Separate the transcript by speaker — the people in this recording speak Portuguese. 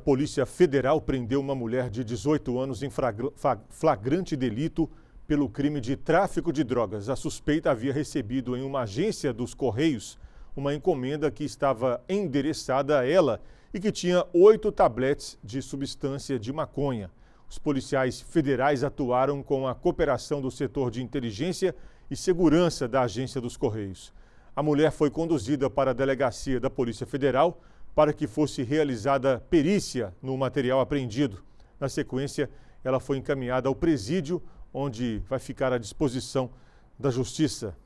Speaker 1: A Polícia Federal prendeu uma mulher de 18 anos em flagrante delito pelo crime de tráfico de drogas. A suspeita havia recebido em uma agência dos Correios uma encomenda que estava endereçada a ela e que tinha oito tabletes de substância de maconha. Os policiais federais atuaram com a cooperação do setor de inteligência e segurança da agência dos Correios. A mulher foi conduzida para a delegacia da Polícia Federal para que fosse realizada perícia no material apreendido. Na sequência, ela foi encaminhada ao presídio, onde vai ficar à disposição da Justiça.